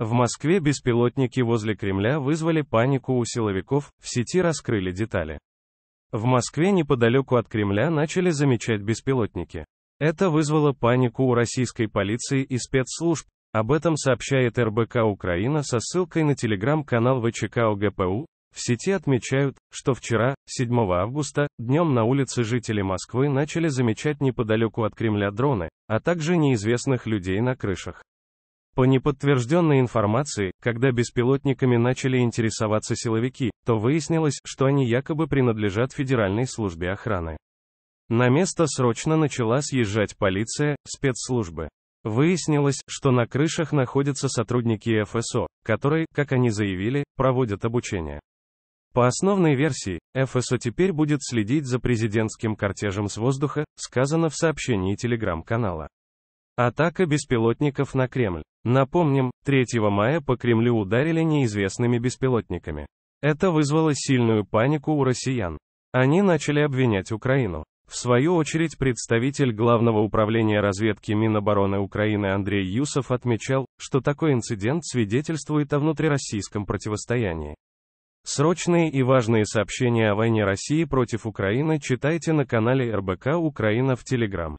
В Москве беспилотники возле Кремля вызвали панику у силовиков, в сети раскрыли детали. В Москве неподалеку от Кремля начали замечать беспилотники. Это вызвало панику у российской полиции и спецслужб. Об этом сообщает РБК Украина со ссылкой на телеграм-канал ВЧК ОГПУ. В сети отмечают, что вчера, 7 августа, днем на улице жители Москвы начали замечать неподалеку от Кремля дроны, а также неизвестных людей на крышах. По неподтвержденной информации, когда беспилотниками начали интересоваться силовики, то выяснилось, что они якобы принадлежат Федеральной службе охраны. На место срочно начала съезжать полиция, спецслужбы. Выяснилось, что на крышах находятся сотрудники ФСО, которые, как они заявили, проводят обучение. По основной версии, ФСО теперь будет следить за президентским кортежем с воздуха, сказано в сообщении телеграм-канала. Атака беспилотников на Кремль. Напомним, 3 мая по Кремлю ударили неизвестными беспилотниками. Это вызвало сильную панику у россиян. Они начали обвинять Украину. В свою очередь представитель Главного управления разведки Минобороны Украины Андрей Юсов отмечал, что такой инцидент свидетельствует о внутрироссийском противостоянии. Срочные и важные сообщения о войне России против Украины читайте на канале РБК Украина в Телеграм.